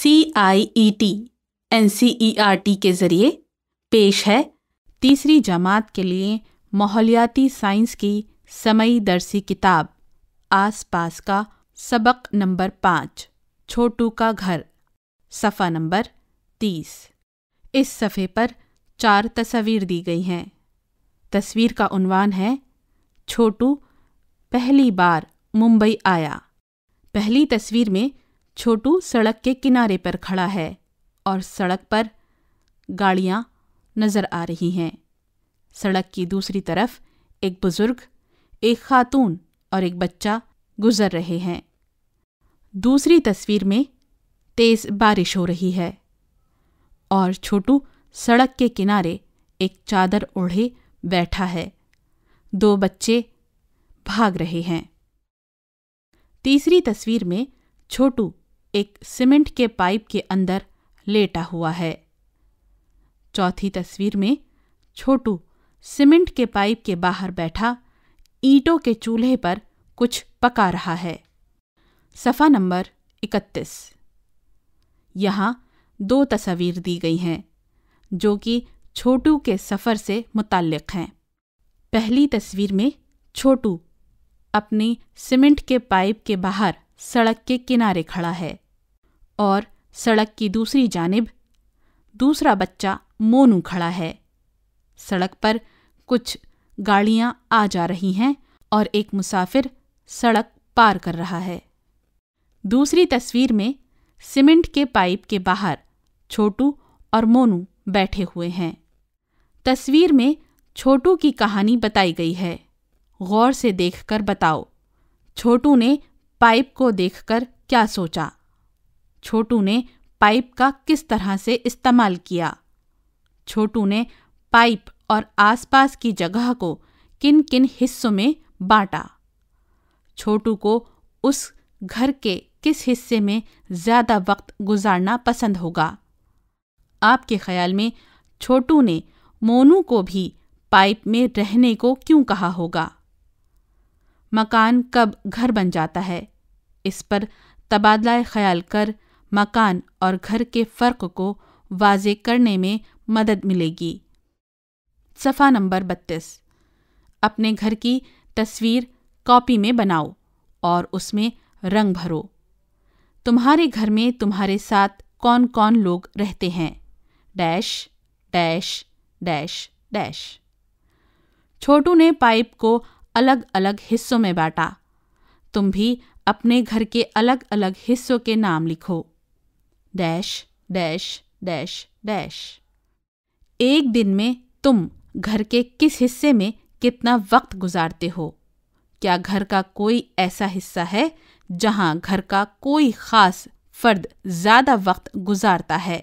C I E T N C E R T के ज़रिए पेश है तीसरी जमात के लिए माहौलियाती साइंस की समय दरसी किताब आस पास का सबक नंबर पाँच छोटू का घर सफ़ा नंबर तीस इस सफ़े पर चार तस्वीर दी गई हैं तस्वीर का उनवान है छोटू पहली बार मुंबई आया पहली तस्वीर में छोटू सड़क के किनारे पर खड़ा है और सड़क पर गाड़ियां नज़र आ रही हैं सड़क की दूसरी तरफ एक बुज़ुर्ग एक खातून और एक बच्चा गुज़र रहे हैं दूसरी तस्वीर में तेज़ बारिश हो रही है और छोटू सड़क के किनारे एक चादर ओढ़े बैठा है दो बच्चे भाग रहे हैं तीसरी तस्वीर में छोटू एक सीमेंट के पाइप के अंदर लेटा हुआ है चौथी तस्वीर में छोटू सीमेंट के पाइप के बाहर बैठा ईंटों के चूल्हे पर कुछ पका रहा है सफ़ा नंबर इकतीस यहाँ दो तस्वीर दी गई हैं जो कि छोटू के सफ़र से मुतालिक हैं पहली तस्वीर में छोटू अपनी सीमेंट के पाइप के बाहर सड़क के किनारे खड़ा है और सड़क की दूसरी जानब दूसरा बच्चा मोनू खड़ा है सड़क पर कुछ गाड़ियां आ जा रही हैं और एक मुसाफिर सड़क पार कर रहा है दूसरी तस्वीर में सीमेंट के पाइप के बाहर छोटू और मोनू बैठे हुए हैं तस्वीर में छोटू की कहानी बताई गई है गौर से देखकर बताओ छोटू ने पाइप को देखकर क्या सोचा छोटू ने पाइप का किस तरह से इस्तेमाल किया छोटू ने पाइप और आसपास की जगह को किन किन हिस्सों में बांटा छोटू को उस घर के किस हिस्से में ज़्यादा वक्त गुजारना पसंद होगा आपके ख्याल में छोटू ने मोनू को भी पाइप में रहने को क्यों कहा होगा मकान कब घर बन जाता है इस पर तबादला ख्याल कर मकान और घर के फ़र्क को वाजे करने में मदद मिलेगी सफ़ा नंबर बत्तीस अपने घर की तस्वीर कॉपी में बनाओ और उसमें रंग भरो तुम्हारे घर में तुम्हारे साथ कौन कौन लोग रहते हैं dash dash dash dash Chhotu ने पाइप को अलग अलग हिस्सों में बांटा तुम भी अपने घर के अलग अलग हिस्सों के नाम लिखो डैश डैश डैश डैश एक दिन में तुम घर के किस हिस्से में कितना वक्त गुजारते हो क्या घर का कोई ऐसा हिस्सा है जहां घर का कोई खास फर्द ज्यादा वक्त गुजारता है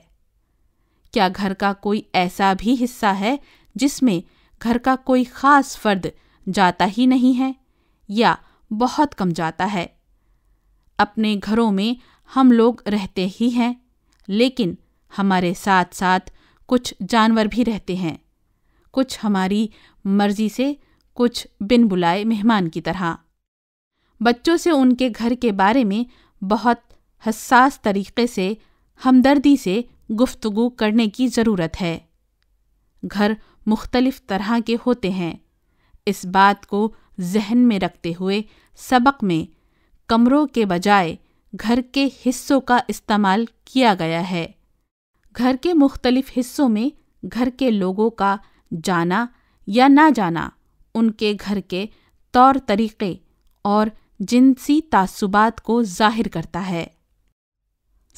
क्या घर का कोई ऐसा भी हिस्सा है जिसमें घर का कोई खास फर्द जाता ही नहीं है या बहुत कम जाता है अपने घरों में हम लोग रहते ही हैं लेकिन हमारे साथ साथ कुछ जानवर भी रहते हैं कुछ हमारी मर्जी से कुछ बिन बुलाए मेहमान की तरह बच्चों से उनके घर के बारे में बहुत हसास तरीके से हमदर्दी से गुफ्तगु करने की ज़रूरत है घर मुख्तलिफ तरह के होते हैं इस बात को जहन में रखते हुए सबक में कमरों के बजाय घर के हिस्सों का इस्तेमाल किया गया है घर के मुख्तलिफ हिस्सों में घर के लोगों का जाना या ना जाना उनके घर के तौर तरीक़े और जिनसी तासुबात को जाहिर करता है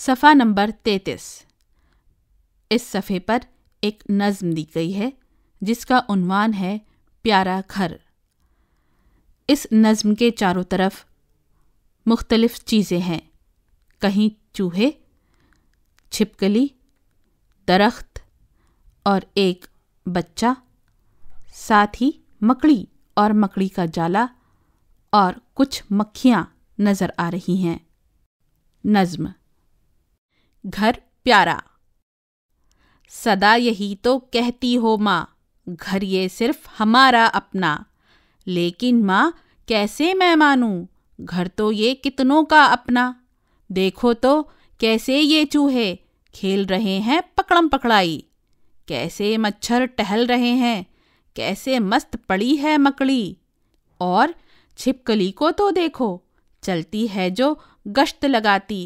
सफ़ा नंबर तैतीस इस सफ़े पर एक नज़म दी गई है जिसका उनवान है प्यारा घर इस नज़म के चारों तरफ मुख्तलिफ चीज़ें हैं कहीं चूहे छिपकली दरख्त और एक बच्चा साथ ही मकड़ी और मकड़ी का जाला और कुछ मक्खियाँ नज़र आ रही हैं नज्म घर प्यारा सदा यही तो कहती हो माँ घर ये सिर्फ हमारा अपना लेकिन माँ कैसे मैं मानूँ घर तो ये कितनों का अपना देखो तो कैसे ये चूहे खेल रहे हैं पकड़म पकड़ाई कैसे मच्छर टहल रहे हैं कैसे मस्त पड़ी है मकड़ी और छिपकली को तो देखो चलती है जो गश्त लगाती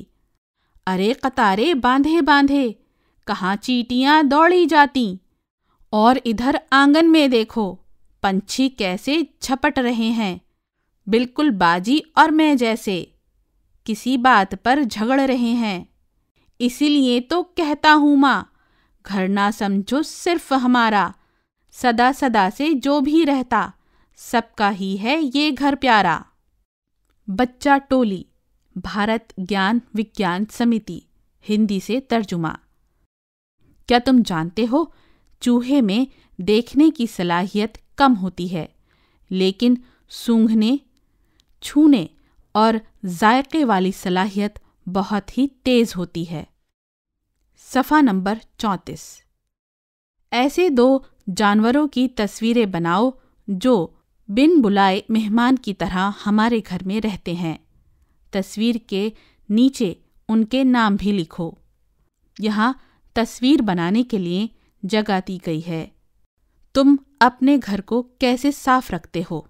अरे कतारे बांधे बांधे कहाँ चीटियाँ दौड़ी जाती और इधर आंगन में देखो पंछी कैसे छपट रहे हैं बिल्कुल बाजी और मैं जैसे किसी बात पर झगड़ रहे हैं इसीलिए तो कहता हूं माँ घर ना समझो सिर्फ हमारा सदा सदा से जो भी रहता सबका ही है ये घर प्यारा बच्चा टोली भारत ज्ञान विज्ञान समिति हिंदी से तर्जुमा क्या तुम जानते हो चूहे में देखने की सलाहियत कम होती है लेकिन सूंघने छूने और जायके वाली सलाहियत बहुत ही तेज होती है सफ़ा नंबर चौंतीस ऐसे दो जानवरों की तस्वीरें बनाओ जो बिन बुलाए मेहमान की तरह हमारे घर में रहते हैं तस्वीर के नीचे उनके नाम भी लिखो यहाँ तस्वीर बनाने के लिए जगह दी गई है तुम अपने घर को कैसे साफ रखते हो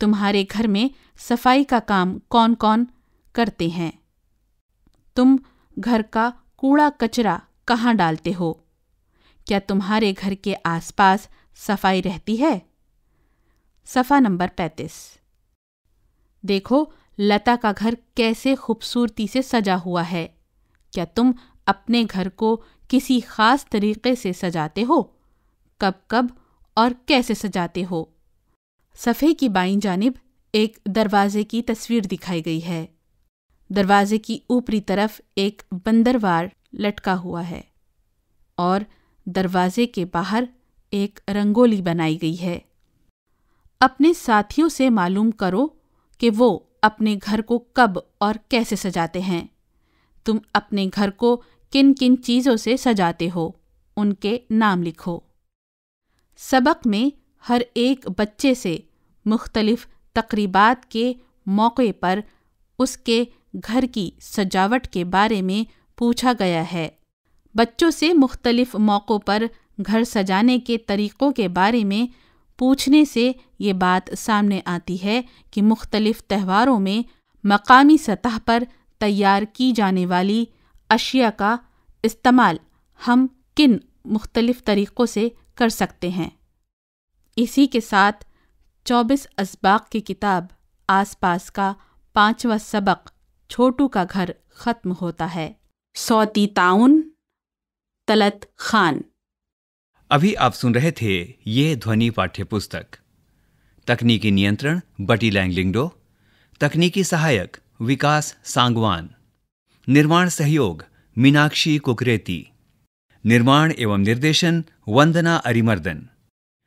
तुम्हारे घर में सफाई का काम कौन कौन करते हैं तुम घर का कूड़ा कचरा कहाँ डालते हो क्या तुम्हारे घर के आसपास सफाई रहती है सफ़ा नंबर पैतीस देखो लता का घर कैसे खूबसूरती से सजा हुआ है क्या तुम अपने घर को किसी खास तरीके से सजाते हो कब कब और कैसे सजाते हो सफ़े की बाई जानब एक दरवाजे की तस्वीर दिखाई गई है दरवाजे की ऊपरी तरफ एक बंदरवार लटका हुआ है और दरवाजे के बाहर एक रंगोली बनाई गई है अपने साथियों से मालूम करो कि वो अपने घर को कब और कैसे सजाते हैं तुम अपने घर को किन किन चीज़ों से सजाते हो उनके नाम लिखो सबक में हर एक बच्चे से मुख्तलिफ़ तकरीबात के मौके पर उसके घर की सजावट के बारे में पूछा गया है बच्चों से मुख्तलिफ़ मौक़ों पर घर सजाने के तरीक़ों के बारे में पूछने से ये बात सामने आती है कि मुख्तलिफ़ त्योहारों में मकामी सतह पर तैयार की जाने वाली अशिया का इस्तेमाल हम किन मुख्तलिफ़ तरीक़ों से कर सकते हैं इसी के साथ चौबीस असबाक की किताब आसपास का पांचवा सबक छोटू का घर ख़त्म होता है सौती ताउन तलत खान अभी आप सुन रहे थे ये ध्वनि पाठ्य पुस्तक तकनीकी नियंत्रण बटी लैंगलिंगडो तकनीकी सहायक विकास सांगवान निर्माण सहयोग मीनाक्षी कुकरेती निर्माण एवं निर्देशन वंदना अरिमर्दन